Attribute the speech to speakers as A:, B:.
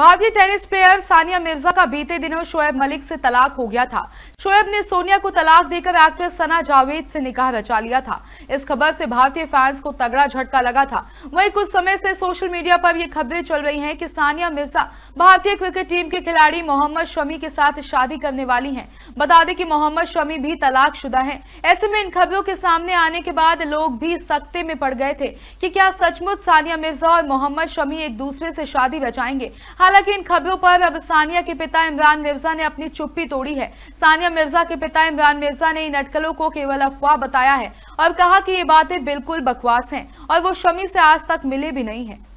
A: भारतीय tennis player Sania Mirza का बीते दिनों शोएब मलिक से तलाक हो गया था शोएब ने सोनिया को तलाक देकर एक्ट्रेस सना जावेद से निकाह रचा लिया था इस खबर से भारतीय फैंस को तगड़ा झटका लगा था वहीं कुछ समय से सोशल मीडिया पर ये खबरें चल रही हैं कि सानिया मिर्जा भारतीय क्रिकेट टीम के खिलाड़ी मोहम्मद शमी के साथ शादी करने वाली है बता दें की मोहम्मद शमी भी तलाक शुदा है ऐसे में इन खबरों के सामने आने के बाद लोग भी सख्ते में पड़ गए थे की क्या सचमुच सानिया मिर्जा और मोहम्मद शमी एक दूसरे से शादी बचाएंगे हालांकि इन खबरों पर अब सानिया के पिता इमरान मिर्जा ने अपनी चुप्पी तोड़ी है सानिया मिर्जा के पिता इमरान मिर्जा ने इन अटकलों को केवल अफवाह बताया है और कहा कि ये बातें बिल्कुल बकवास हैं और वो शमी से आज तक मिले भी नहीं हैं